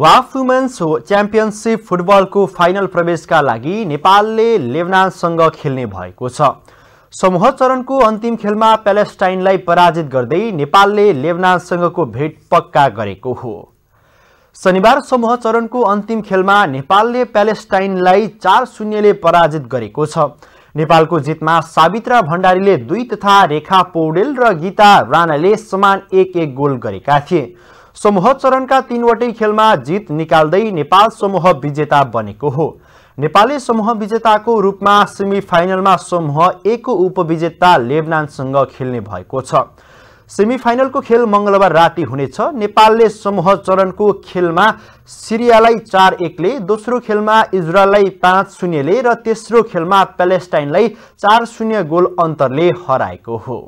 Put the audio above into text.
वाफ women's championship फुटबलको final प्रवेशका लागि नेपालले लेबनानसँग खेल्ने भएको छ समूह चरणको अन्तिम खेलमा प्यालेस्टाइनलाई पराजित गर्दै नेपालले लेबनानसँगको भेट पक्का गरेको हो शनिबार समूह चरणको अन्तिम खेलमा नेपालले प्यालेस्टाइनलाई चार शून्यले पराजित गरेको छ नेपालको जितमा सावित्रा भण्डारीले दुई तथा रेखा पौडेल र गीता राणाले समान एक एक गोल गरेका थिए समूह चरणका तीनवटै खेलमा जित निकाल्दै नेपाल समूह विजेता बनेको हो नेपाली समूह विजेताको रूपमा सेमी फाइनलमा समूह एकको उपविजेता लेबनानसँग खेल्ने भएको छ सेमी फाइनलको खेल मङ्गलबार राति हुनेछ नेपालले समूह चरणको खेलमा सिरियालाई चार एकले दोस्रो खेलमा इजरायललाई पाँच शून्यले र तेस्रो खेलमा प्यालेस्टाइनलाई चार शून्य गोल अन्तरले हराएको हो